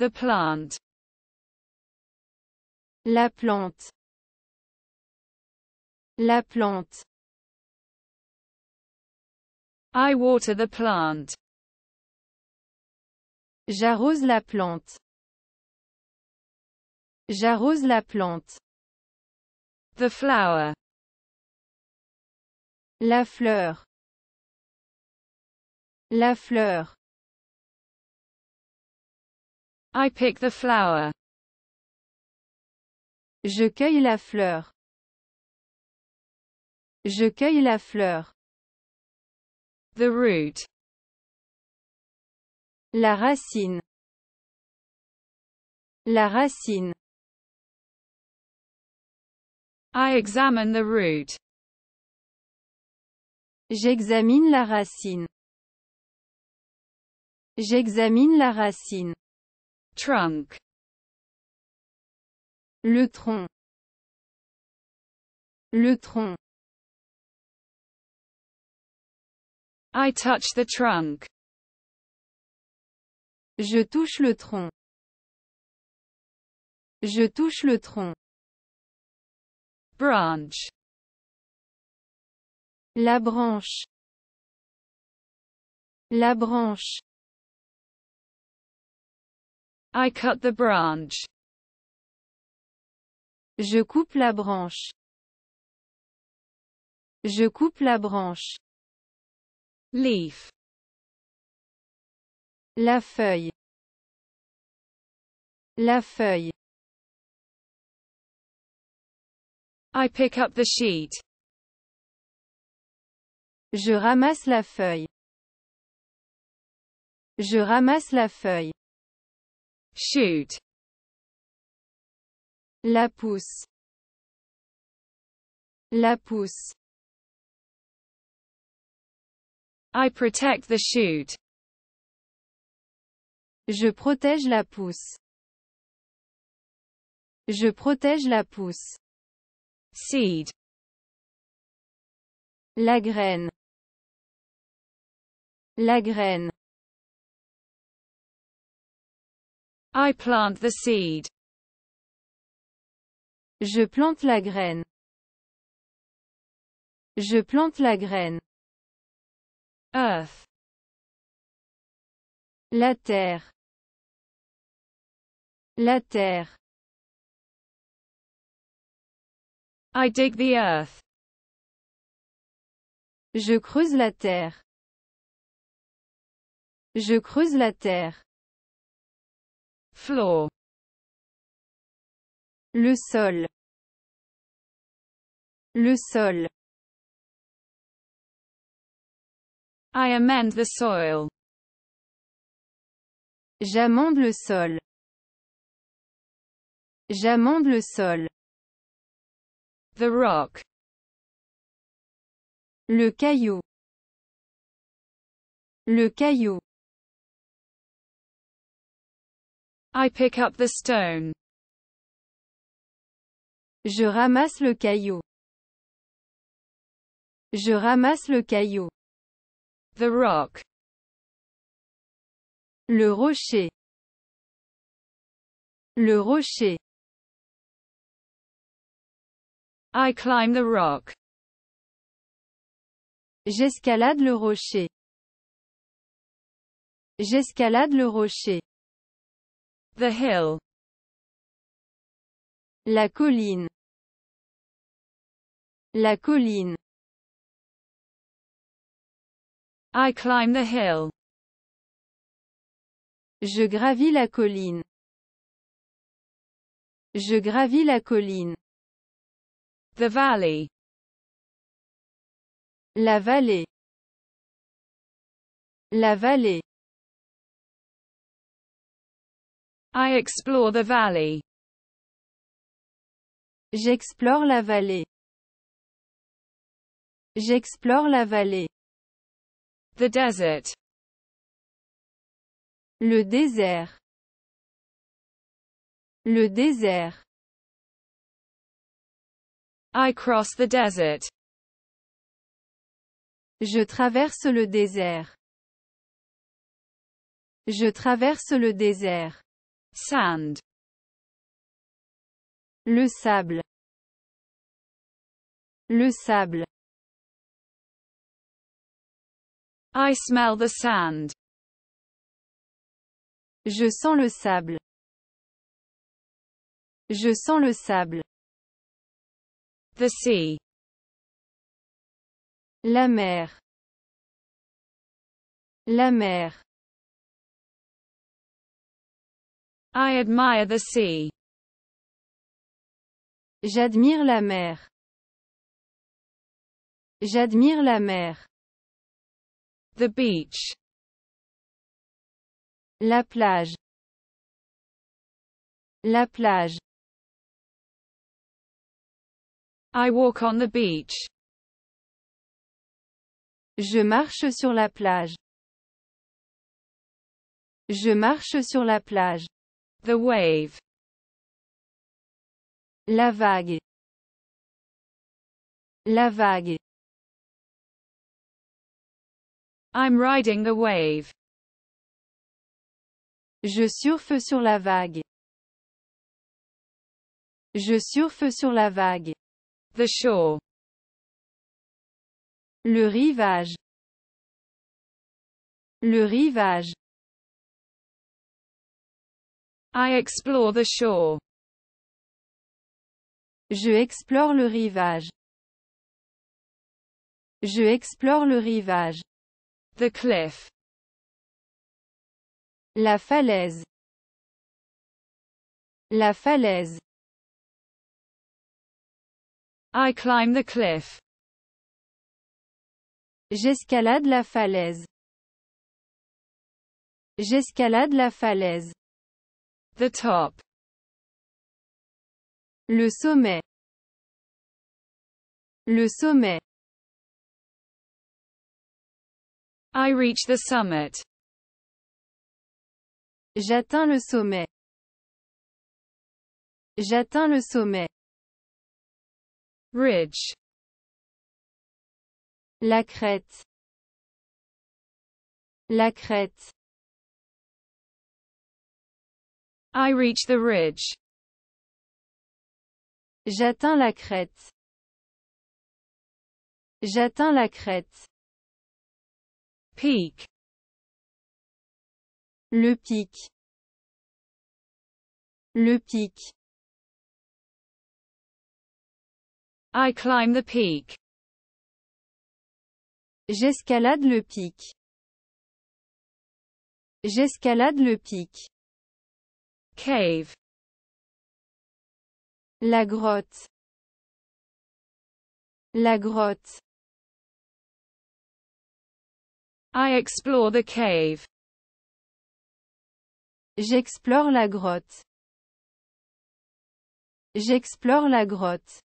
The plant. La plante. La plante. I water the plant. J'arrose la plante. J'arrose la plante. The flower. La fleur. La fleur. I pick the flower. Je cueille la fleur. Je cueille la fleur. The root. La racine. La racine. I examine the root. J'examine la racine. J'examine la racine trunk le tronc le tronc I touch the trunk je touche le tronc je touche le tronc branch la branche la branche I cut the branch. Je coupe la branche. Je coupe la branche. Leaf. La feuille. La feuille. I pick up the sheet. Je ramasse la feuille. Je ramasse la feuille shoot la pousse la pousse I protect the shoot je protège la pousse je protège la pousse seed la graine la graine I plant the seed. Je plante la graine. Je plante la graine. Earth. La terre. La terre. I dig the earth. Je creuse la terre. Je creuse la terre le sol le sol I amend the soil j'amende le sol j'amende le sol the rock le caillou le caillou I pick up the stone. Je ramasse le caillou. Je ramasse le caillou. The rock. Le rocher. Le rocher. I climb the rock. J'escalade le rocher. J'escalade le rocher. The hill. La colline. La colline. I climb the hill. Je gravis la colline. Je gravis la colline. The valley. La vallée. La vallée. I explore the valley. J'explore la vallée. J'explore la vallée. The desert. Le désert. Le désert. I cross the desert. Je traverse le désert. Je traverse le désert sand le sable le sable I smell the sand je sens le sable je sens le sable the sea la mer la mer I admire the sea. J'admire la mer. J'admire la mer. The beach. La plage. La plage. I walk on the beach. Je marche sur la plage. Je marche sur la plage. The wave. La vague. La vague. I'm riding the wave. Je surfe sur la vague. Je surfe sur la vague. The shore. Le rivage. Le rivage. I explore the shore. Je explore le rivage. Je explore le rivage. The cliff. La falaise. La falaise. I climb the cliff. J'escalade la falaise. J'escalade la falaise. The top. Le sommet. Le sommet. I reach the summit. J'atteins le sommet. J'atteins le sommet. Ridge. La crête. La crête. I reach the ridge. J'atteins la crête. J'atteins la crête. Peak. Le pic. Le pic. I climb the peak. J'escalade le pic. J'escalade le pic. Cave. La grotte. La grotte. I explore the cave. J'explore la grotte. J'explore la grotte.